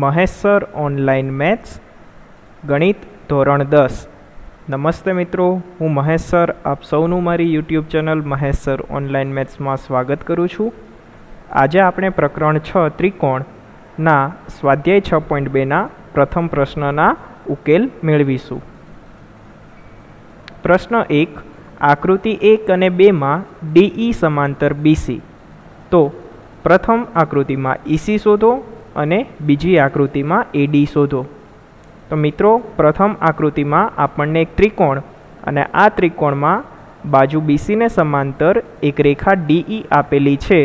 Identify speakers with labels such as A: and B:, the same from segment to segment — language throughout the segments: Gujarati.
A: મહેશ્વર ઓનલાઈન મેથ્સ ગણિત ધોરણ દસ નમસ્તે મિત્રો હું મહેશ્વર આપ સૌનું મારી યુટ્યુબ ચેનલ મહેશ્વર ઓનલાઈન મેથ્સમાં સ્વાગત કરું છું આજે આપણે પ્રકરણ છ ત્રિકોણના સ્વાધ્યાય છ પોઈન્ટ બેના પ્રથમ પ્રશ્નના ઉકેલ મેળવીશું પ્રશ્ન એક આકૃતિ એક અને બેમાં ડીઈ સમાંતર બીસી તો પ્રથમ આકૃતિમાં ઈસી શોધો અને બીજી આકૃતિમાં એડી શોધો તો મિત્રો પ્રથમ આકૃતિમાં આપણને એક ત્રિકોણ અને આ ત્રિકોણમાં બાજુ બીસીને સમાંતર એક રેખા ડીઈ e આપેલી છે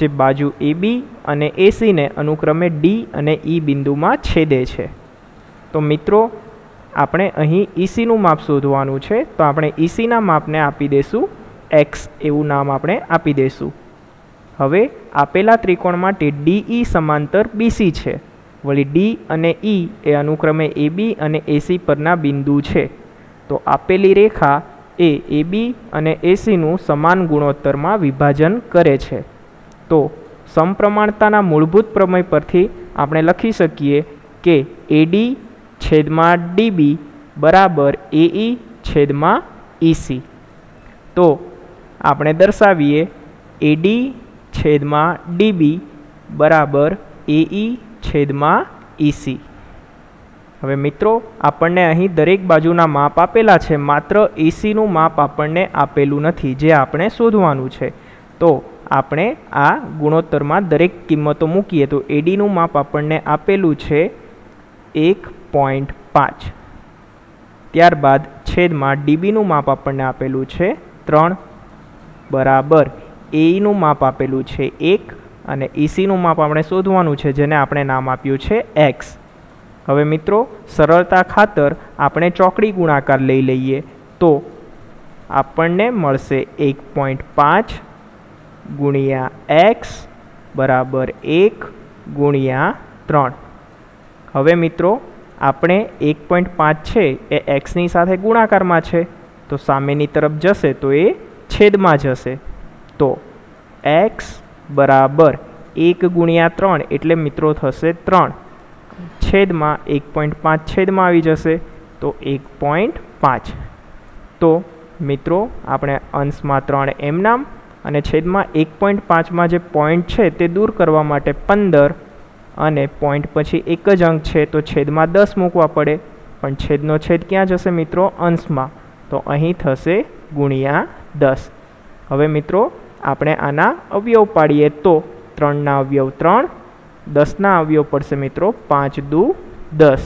A: જે બાજુ એબી અને એસીને અનુક્રમે ડી અને ઈ e બિંદુમાં છેદે છે તો મિત્રો આપણે અહીં ઈસીનું e માપ શોધવાનું છે તો આપણે ઈસીના માપને આપી દઈશું એક્સ એવું નામ આપણે આપી દઈશું હવે આપેલા ત્રિકોણ માટે ડીઈ e સમાંતર બીસી છે વળી ડી અને ઈ e એ અનુક્રમે એબી અને એસી પરના બિંદુ છે તો આપેલી રેખા એ એબી અને એસીનું સમાન ગુણોત્તરમાં વિભાજન કરે છે તો સમપ્રમાણતાના મૂળભૂત પ્રમેય પરથી આપણે લખી શકીએ કે એડી છેદમાં ડીબી બરાબર એઈ e છેદમાં ઈસી તો આપણે દર્શાવીએ એડી છેદમાં ડીબી બરાબર એઈ છેદમાં ઈસી હવે મિત્રો આપણને અહીં દરેક બાજુના માપ આપેલા છે માત્ર એસીનું માપ આપણને આપેલું નથી જે આપણે શોધવાનું છે તો આપણે આ ગુણોત્તરમાં દરેક કિંમતો મૂકીએ તો એડીનું માપ આપણને આપેલું છે એક પોઈન્ટ પાંચ ત્યારબાદ છેદમાં ડીબીનું માપ આપણને આપેલું છે ત્રણ બરાબર એઈનું માપ આપેલું છે એક અને ઈસીનું માપ આપણે શોધવાનું છે જેને આપણે નામ આપ્યું છે એક્સ હવે મિત્રો સરળતા ખાતર આપણે ચોકડી ગુણાકાર લઈ લઈએ તો આપણને મળશે એક પોઈન્ટ પાંચ ગુણ્યા એક્સ બરાબર એક ગુણ્યા ત્રણ હવે મિત્રો આપણે એક પોઈન્ટ પાંચ છે એ એક્સની સાથે ગુણાકારમાં છે તો સામેની તરફ જશે તો એ છેદમાં જશે તો એક્સ બરાબર એક ગુણ્યા ત્રણ એટલે મિત્રો થશે ત્રણ છેદમાં એક પોઈન્ટ પાંચ છેદમાં આવી જશે તો એક પોઈન્ટ પાંચ તો મિત્રો આપણે અંશમાં ત્રણ એમ નામ અને છેદમાં એક પોઈન્ટ પાંચમાં જે પોઈન્ટ છે તે દૂર કરવા માટે પંદર અને પોઈન્ટ પછી એક જ અંક છે તો છેદમાં દસ મૂકવા પડે પણ છેદનો છેદ ક્યાં જશે મિત્રો અંશમાં તો અહીં થશે ગુણ્યા દસ હવે મિત્રો આપણે આના અવયવ પાડીએ તો ત્રણના અવયવ ત્રણ દસના અવયવ પડશે મિત્રો પાંચ દુ દસ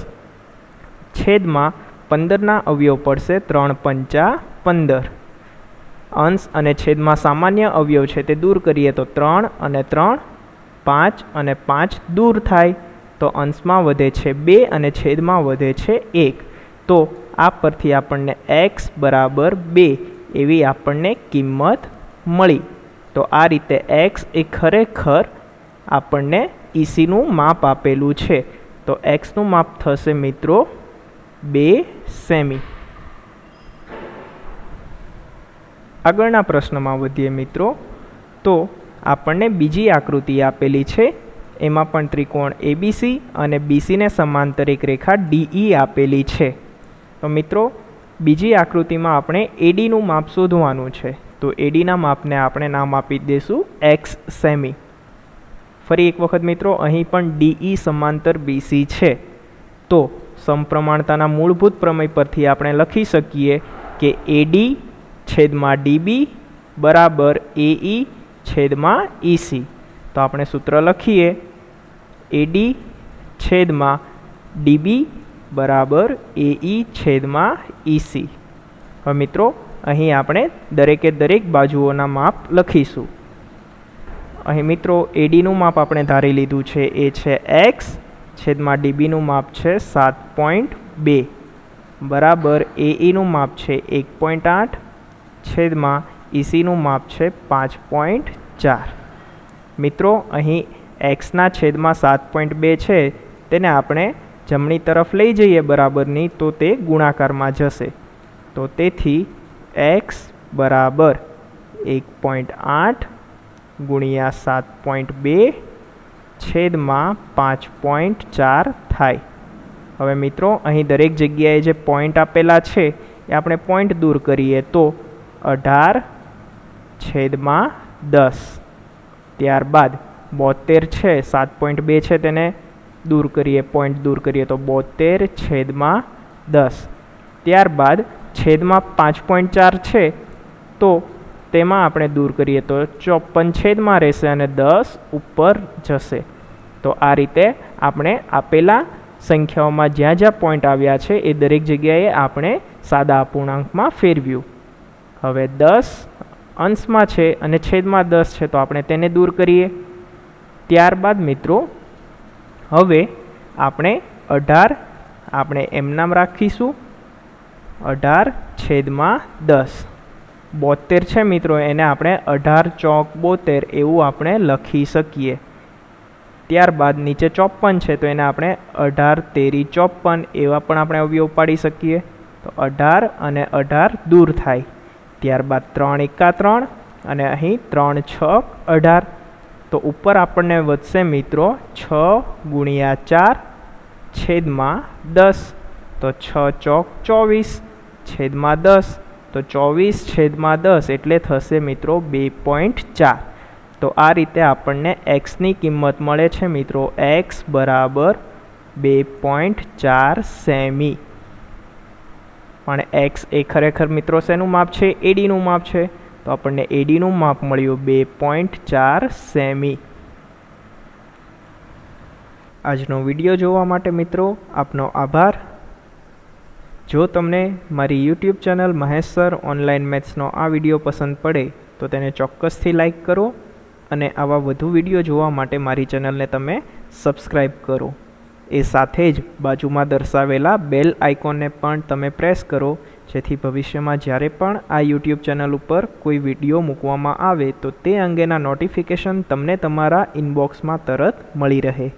A: છેદમાં પંદરના અવયવ પડશે ત્રણ પંચા પંદર અંશ અને છેદમાં સામાન્ય અવયવ છે તે દૂર કરીએ તો ત્રણ અને ત્રણ પાંચ અને પાંચ દૂર થાય તો અંશમાં વધે છે બે અને છેદમાં વધે છે એક તો આ પરથી આપણને એક્સ બરાબર બે એવી આપણને કિંમત મળી તો આ રીતે એક્સ એ ખરેખર આપણને ઈસીનું e માપ આપેલું છે તો એક્સનું માપ થશે મિત્રો બે સેમી આગળના પ્રશ્નમાં વધીએ મિત્રો તો આપણને બીજી આકૃતિ આપેલી છે એમાં પણ ત્રિકોણ એબીસી અને બીસીને સમાંતર એક રેખા ડીઈ e આપેલી છે તો મિત્રો બીજી આકૃતિમાં આપણે એડીનું માપ શોધવાનું છે તો એડીના માપને આપણે નામ આપી દઈશું એક્સ સેમી ફરી એક વખત મિત્રો અહીં પણ ડીઈ e સમાંતર બીસી છે તો સમપ્રમાણતાના મૂળભૂત પ્રમેય પરથી આપણે લખી શકીએ કે એડી છેદમાં ડીબી બરાબર એઈ e છેદમાં ઈસી e તો આપણે સૂત્ર લખીએ એડી છેદમાં ડીબી બરાબર એઈ છેદમાં ઈસી હવે મિત્રો અહીં આપણે દરેકે દરેક બાજુઓના માપ લખીશું અહીં મિત્રો એડીનું માપ આપણે ધારી લીધું છે એ છે એક્સ છેદમાં ડીબીનું માપ છે સાત પોઈન્ટ બે બરાબર એઈનું e માપ છે એક પોઈન્ટ આઠ છેદમાં ઈસીનું e માપ છે પાંચ પોઈન્ટ ચાર મિત્રો અહીં એક્સના છેદમાં સાત પોઈન્ટ બે છે તેને આપણે જમણી તરફ લઈ જઈએ બરાબરની તો તે ગુણાકારમાં જશે તો તેથી એક્સ બરાબર એક પોઈન્ટ આઠ ગુણ્યા સાત પોઈન્ટ બે છેદમાં પાંચ પોઈન્ટ ચાર થાય હવે મિત્રો અહીં દરેક જગ્યાએ જે પોઈન્ટ આપેલા છે એ આપણે પોઈન્ટ દૂર કરીએ તો અઢાર છેદમાં દસ ત્યારબાદ બોતેર છે સાત પોઈન્ટ બે છે તેને દૂર કરીએ પોઈન્ટ દૂર કરીએ તો બોતેર છેદમાં દસ ત્યારબાદ છેદમાં પાંચ પોઈન્ટ ચાર છે તો તેમાં આપણે દૂર કરીએ તો ચોપન છેદમાં રહેશે અને દસ ઉપર જશે તો આ રીતે આપણે આપેલા સંખ્યાઓમાં જ્યાં જ્યાં પોઈન્ટ આવ્યા છે એ દરેક જગ્યાએ આપણે સાદા અપૂર્ણાંકમાં ફેરવ્યું હવે દસ અંશમાં છે અને છેદમાં દસ છે તો આપણે તેને દૂર કરીએ ત્યારબાદ મિત્રો હવે આપણે અઢાર આપણે એમ નામ રાખીશું અઢાર છેદમાં દસ બોતેર છે મિત્રો એને આપણે અઢાર ચોક બોતેર એવું આપણે લખી શકીએ ત્યારબાદ નીચે ચોપ્પન છે તો એને આપણે અઢાર તેરી ચોપ્પન એવા પણ આપણે અવયવ પાડી શકીએ તો અઢાર અને અઢાર દૂર થાય ત્યારબાદ ત્રણ એકા ત્રણ અને અહીં ત્રણ છ અઢાર તો ઉપર આપણને વધશે મિત્રો છ ગુણ્યા ચાર છેદમાં દસ તો છ ચોક ચોવીસ છેદમાં દસ તો ચોવીસ છેદમાં દસ એટલે થશે મિત્રો બે પોઈન્ટ ચાર તો આ રીતે આપણને એક્સની કિંમત મળે છે મિત્રો એક્સ બરાબર બે પોઈન્ટ ચાર સેમી પણ એક્સ એ ખરેખર મિત્રો શેનું માપ છે એડીનું માપ છે તો આપણને એડીનું માપ મળ્યું બે પોઈન્ટ ચાર સેમી આજનો વિડીયો જોવા માટે મિત્રો આપનો આભાર જો તમને મારી YouTube channel Mahesh sir online મેથ્સનો આ વિડીયો પસંદ પડે તો તેને ચોક્કસથી લાઇક કરો અને આવા વધુ વિડીયો જોવા માટે મારી ચેનલને તમે સબસ્ક્રાઈબ કરો એ સાથે જ બાજુમાં દર્શાવેલા બેલ આઇકોનને પણ તમે પ્રેસ કરો જેથી ભવિષ્યમાં જ્યારે પણ આ યુટ્યુબ ચેનલ ઉપર કોઈ વિડીયો મૂકવામાં આવે તો તે અંગેના નોટિફિકેશન તમને તમારા ઇનબોક્સમાં તરત મળી રહે